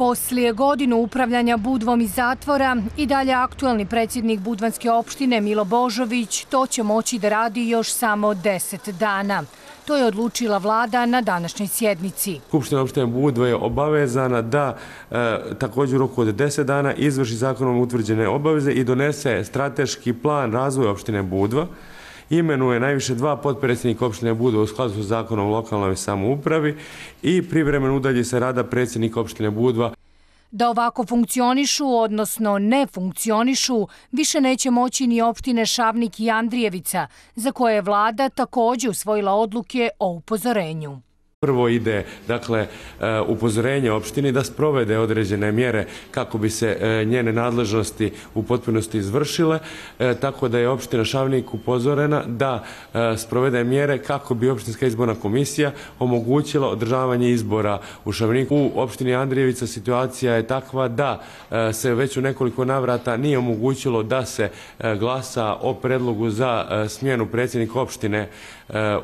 Poslije godinu upravljanja Budvom i zatvora i dalje aktualni predsjednik Budvanske opštine Milo Božović to će moći da radi još samo deset dana. To je odlučila vlada na današnjoj sjednici. Skupština opštine Budva je obavezana da e, također u roku od deset dana izvrši zakonom utvrđene obaveze i donese strateški plan razvoja opštine Budva imenuje najviše dva potpredsjednika opštine Budva u skladu sa zakonom o lokalnoj samoupravi i privremen udalje se rada predsjednika opštine Budva. Da ovako funkcionišu, odnosno ne funkcionišu, više neće moći ni opštine Šavnik i Andrijevica, za koje je vlada također usvojila odluke o upozorenju prvo ide dakle e, upozorenje opštini da sprovede određene mjere kako bi se e, njene nadležnosti u potpunosti izvršile, e, tako da je opština Šavnik upozorena da sprovede mjere kako bi opštinska izborna komisija omogućila održavanje izbora u Šavniku. U opštini Andrijevica situacija je takva da se već u nekoliko navrata nije omogućilo da se glasa o predlogu za smjenu predsjednika opštine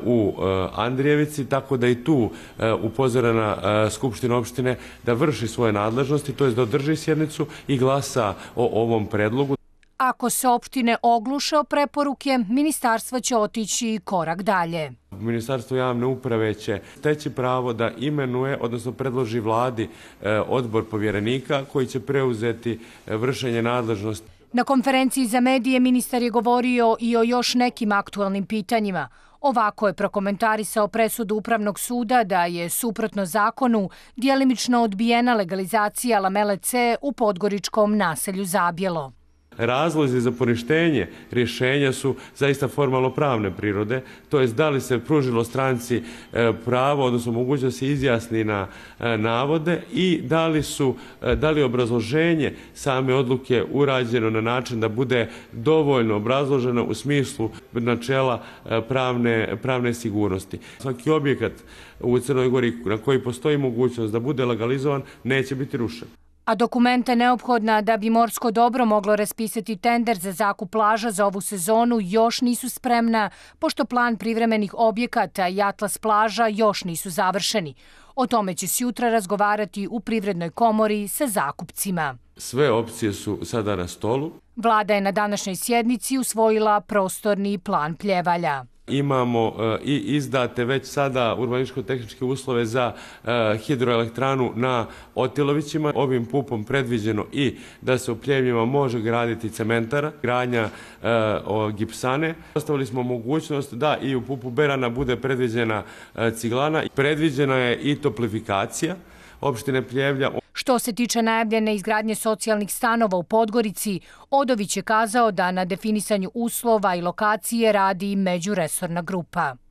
u Andrijevici, tako da i tu Eh, upozorena eh, Skupština opštine da vrši svoje nadležnosti, to je da održi sjednicu i glasa o ovom predlogu. Ako se opštine ogluše o preporuke, ministarstvo će otići korak dalje. Ministarstvo javne uprave će teći pravo da imenuje, odnosno predloži vladi eh, odbor povjerenika koji će preuzeti vršenje nadležnosti. Na konferenciji za medije ministar je govorio i o još nekim aktualnim pitanjima – Ovako je prokomentarisao presudu Upravnog suda da je, suprotno zakonu, dijelimično odbijena legalizacija lamele C u podgoričkom naselju Zabjelo razlozi za poništenje rješenja su zaista formalno pravne prirode, to je da li se pružilo stranci e, pravo, odnosno mogućnost da se izjasni na e, navode i da li su, e, da je obrazloženje same odluke urađeno na način da bude dovoljno obrazloženo u smislu načela pravne, pravne sigurnosti. Svaki objekat u Crnoj Gori na koji postoji mogućnost da bude legalizovan neće biti rušen a dokumente neophodna da bi Morsko dobro moglo raspisati tender za zakup plaža za ovu sezonu još nisu spremna, pošto plan privremenih objekata i atlas plaža još nisu završeni. O tome će sjutra razgovarati u privrednoj komori sa zakupcima. Sve opcije su sada na stolu. Vlada je na današnjoj sjednici usvojila prostorni plan pljevalja imamo e, i izdate već sada urbaničko-tehničke uslove za e, hidroelektranu na Otilovićima. Ovim pupom predviđeno i da se u pljevnjima može graditi cementara, granja e, gipsane. Ostavili smo mogućnost da i u pupu Berana bude predviđena ciglana. Predviđena je i toplifikacija opštine pljevlja. Što se tiče najavljene izgradnje socijalnih stanova u Podgorici, Odović je kazao da na definisanju uslova i lokacije radi međuresorna grupa.